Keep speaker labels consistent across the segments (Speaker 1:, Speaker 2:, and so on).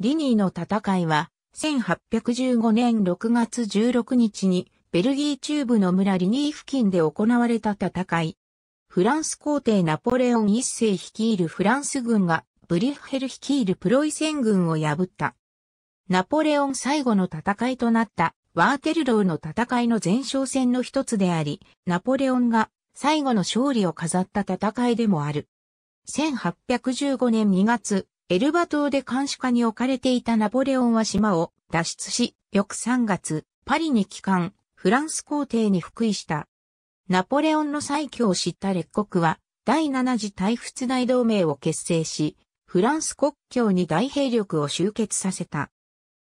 Speaker 1: リニーの戦いは、1815年6月16日に、ベルギー中部の村リニー付近で行われた戦い。フランス皇帝ナポレオン一世率いるフランス軍が、ブリッヘル率いるプロイセン軍を破った。ナポレオン最後の戦いとなったワーテルローの戦いの前哨戦の一つであり、ナポレオンが最後の勝利を飾った戦いでもある。1815年2月、エルバ島で監視下に置かれていたナポレオンは島を脱出し、翌3月、パリに帰還、フランス皇帝に復位した。ナポレオンの再強を知った列国は、第7次大仏大同盟を結成し、フランス国境に大兵力を集結させた。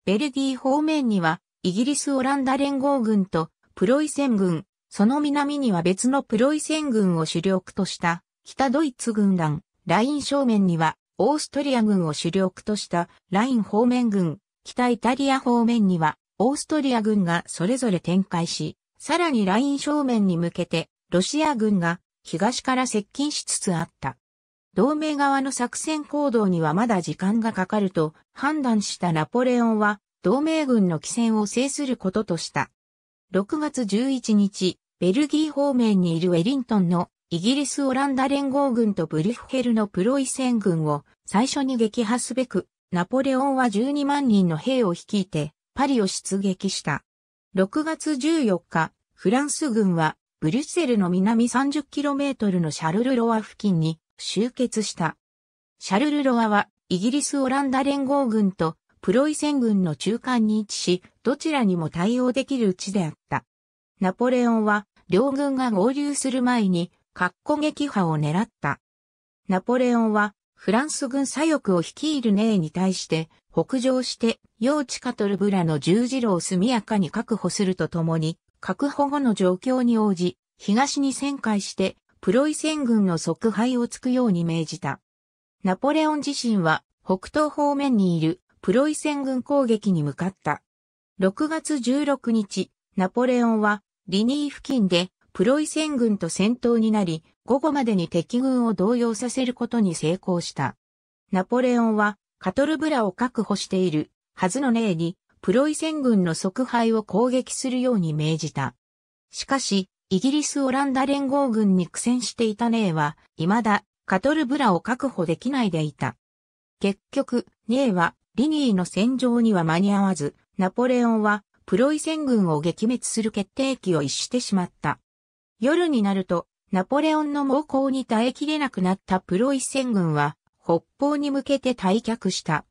Speaker 1: ベルギー方面には、イギリス・オランダ連合軍とプロイセン軍、その南には別のプロイセン軍を主力とした北ドイツ軍団、ライン正面にはオーストリア軍を主力としたライン方面軍、北イタリア方面には、オーストリア軍がそれぞれ展開し、さらにライン正面に向けて、ロシア軍が東から接近しつつあった。同盟側の作戦行動にはまだ時間がかかると判断したナポレオンは、同盟軍の帰戦を制することとした。6月11日、ベルギー方面にいるウェリントンのイギリス・オランダ連合軍とブリュッヘルのプロイセン軍を最初に撃破すべく、ナポレオンは12万人の兵を率いてパリを出撃した。6月14日、フランス軍はブリュッセルの南 30km のシャルルロア付近に集結した。シャルルロアはイギリス・オランダ連合軍とプロイセン軍の中間に位置し、どちらにも対応できる地であった。ナポレオンは両軍が合流する前に格好撃破を狙った。ナポレオンはフランス軍左翼を率いるネーに対して北上して用地カトルブラの十字路を速やかに確保するとともに確保後の状況に応じ東に旋回してプロイセン軍の即敗をつくように命じた。ナポレオン自身は北東方面にいるプロイセン軍攻撃に向かった。6月16日、ナポレオンはリニー付近でプロイセン軍と戦闘になり、午後までに敵軍を動揺させることに成功した。ナポレオンは、カトルブラを確保しているはずの例に、プロイセン軍の即敗を攻撃するように命じた。しかし、イギリス・オランダ連合軍に苦戦していたネは、未だ、カトルブラを確保できないでいた。結局、ネは、リニーの戦場には間に合わず、ナポレオンは、プロイセン軍を撃滅する決定機を逸してしまった。夜になると、ナポレオンの猛攻に耐えきれなくなったプロイセン軍は、北方に向けて退却した。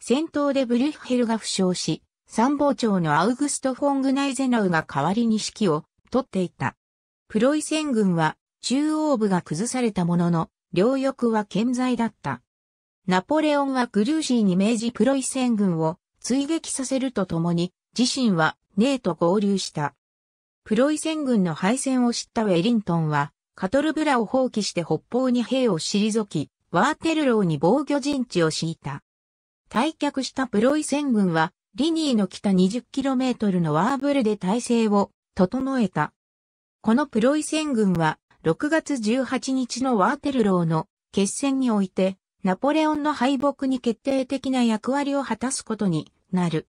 Speaker 1: 戦闘でブリュッヘルが負傷し、参謀長のアウグスト・フォングナイゼナウが代わりに指揮を取っていた。プロイセン軍は中央部が崩されたものの、両翼は健在だった。ナポレオンはグルージーに明示。プロイセン軍を追撃させるとともに、自身はネーと合流した。プロイセン軍の敗戦を知ったウェリントンは、カトルブラを放棄して北方に兵を退き、ワーテルローに防御陣地を敷いた。退却したプロイセン軍は、リニーの北 20km のワーブルで体制を整えた。このプロイセン軍は、6月18日のワーテルローの決戦において、ナポレオンの敗北に決定的な役割を果たすことになる。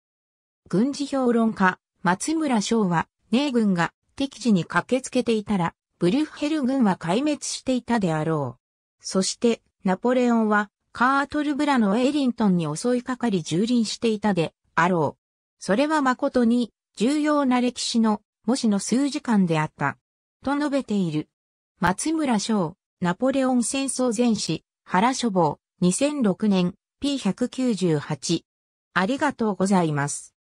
Speaker 1: 軍事評論家、松村翔は、米軍が敵地に駆けつけていたら、ブリュッヘル軍は壊滅していたであろう。そして、ナポレオンは、カートルブラのエリントンに襲いかかり蹂躙していたであろう。それは誠に、重要な歴史の、模試の数時間であった。と述べている。松村翔、ナポレオン戦争前史、原書房、2006年、P198。ありがとうございます。